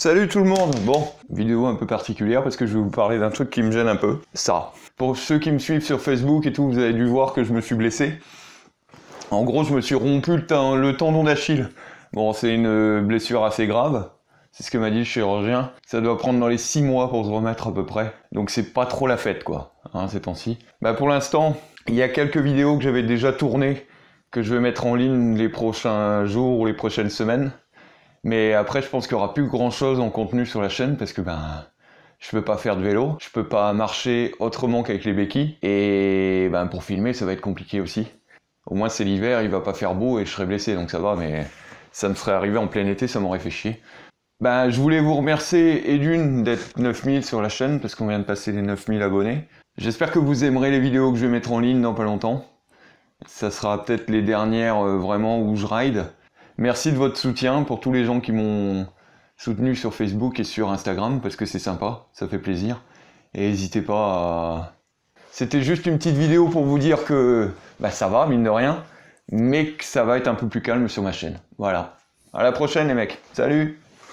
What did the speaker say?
Salut tout le monde Bon, vidéo un peu particulière parce que je vais vous parler d'un truc qui me gêne un peu. Ça. Pour ceux qui me suivent sur Facebook et tout, vous avez dû voir que je me suis blessé. En gros, je me suis rompu le, tendon d'Achille. Bon, c'est une euh, blessure assez grave. C'est ce que m'a dit le chirurgien. Ça doit prendre dans les 6 mois pour se remettre à peu près. Donc c'est pas trop la fête quoi, hein, ces temps-ci. Bah pour l'instant, il y a quelques vidéos que j'avais déjà tournées que je vais mettre en ligne les prochains jours ou les prochaines semaines. Mais après, je pense qu'il n'y aura plus grand chose en contenu sur la chaîne parce que ben, je peux pas faire de vélo, je peux pas marcher autrement qu'avec les béquilles. Et ben, pour filmer, ça va être compliqué aussi. Au moins, c'est l'hiver, il va pas faire beau et je serai blessé, donc ça va, mais ça me serait arrivé en plein été, ça m'aurait fait chier. Ben, je voulais vous remercier, et d'une, d'être 9000 sur la chaîne parce qu'on vient de passer les 9000 abonnés. J'espère que vous aimerez les vidéos que je vais mettre en ligne dans pas longtemps. Ça sera peut-être les dernières euh, vraiment où je ride. Merci de votre soutien pour tous les gens qui m'ont soutenu sur Facebook et sur Instagram parce que c'est sympa, ça fait plaisir. Et n'hésitez pas à. C'était juste une petite vidéo pour vous dire que bah, ça va, mine de rien, mais que ça va être un peu plus calme sur ma chaîne. Voilà. À la prochaine, les mecs. Salut!